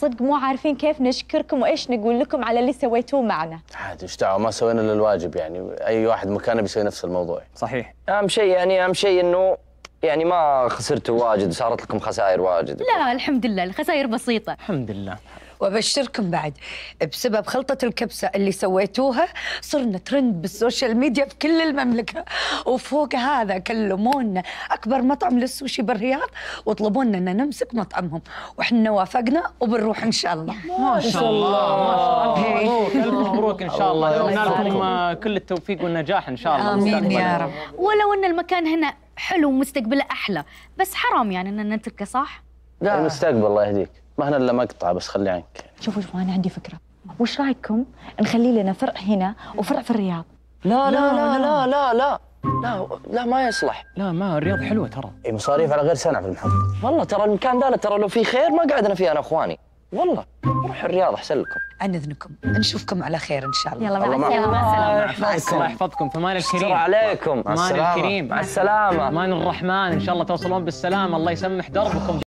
صدق مو عارفين كيف نشكركم وايش نقول لكم على اللي سويتوه معنا. عاد ايش ما سوينا الا الواجب يعني اي واحد مكانه بيسوي نفس الموضوع. صحيح. اهم شيء يعني اهم شيء انه يعني ما خسرتوا واجد وصارت لكم خسائر واجد. لا الحمد لله الخسائر بسيطه. الحمد لله. وابشركم بعد بسبب خلطه الكبسه اللي سويتوها صرنا ترند بالسوشيال ميديا في كل المملكه وفوق هذا كلمونا اكبر مطعم للسوشي بالرياض وطلبوا لنا ان نمسك مطعمهم واحنا وافقنا وبنروح ان شاء الله ما شاء الله ما شاء الله إيه. الف مبروك ان شاء الله لكم كل التوفيق والنجاح ان شاء الله امين يا رب ولو ان المكان هنا حلو ومستقبله احلى بس حرام يعني ان نتركه صح؟ لا المستقبل الله يهديك ما احنا الا مقطع بس خلي عنك شوفوا شوفوا انا عندي فكره وش رايكم نخلي لنا فرع هنا وفرع في الرياض لا لا لا لا لا لا لا لا ما يصلح لا ما الرياض حلوه ترى اي مصاريف على غير سنه في المحطه والله ترى المكان ذا ترى لو في خير ما قعدنا فيه انا اخواني والله روح الرياض احسن لكم عن اذنكم نشوفكم على خير ان شاء الله يلا مع السلامه الله يحفظكم فمان الكريم السلام عليكم مع الكريم مع السلامه مان الرحمن ان شاء الله توصلون بالسلامه الله يسمح دربكم